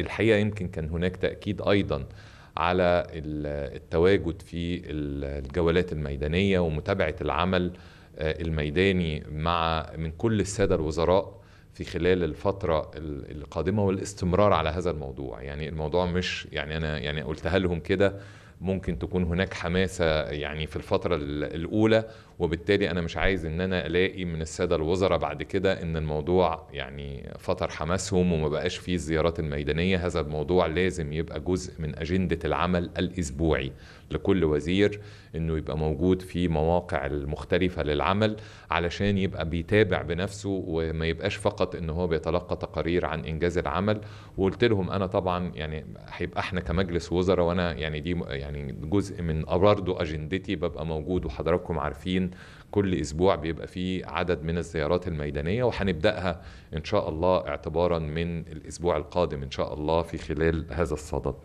الحقيقه يمكن كان هناك تاكيد ايضا على التواجد في الجولات الميدانيه ومتابعه العمل آه، الميداني مع من كل الساده الوزراء في خلال الفترة القادمة والاستمرار على هذا الموضوع يعني الموضوع مش يعني أنا يعني قلتها لهم كده ممكن تكون هناك حماسه يعني في الفتره الاولى وبالتالي انا مش عايز ان انا الاقي من الساده الوزراء بعد كده ان الموضوع يعني فتر حماسهم وما بقاش فيه الزيارات الميدانيه هذا الموضوع لازم يبقى جزء من اجنده العمل الاسبوعي لكل وزير انه يبقى موجود في مواقع المختلفه للعمل علشان يبقى بيتابع بنفسه وما يبقاش فقط ان هو بيتلقى تقارير عن انجاز العمل وقلت لهم انا طبعا يعني هيبقى احنا كمجلس وزراء وانا يعني دي يعني يعني جزء من برضه اجندتي ببقى موجود وحضراتكم عارفين كل اسبوع بيبقى فيه عدد من الزيارات الميدانيه وهنبداها ان شاء الله اعتبارا من الاسبوع القادم ان شاء الله في خلال هذا الصدد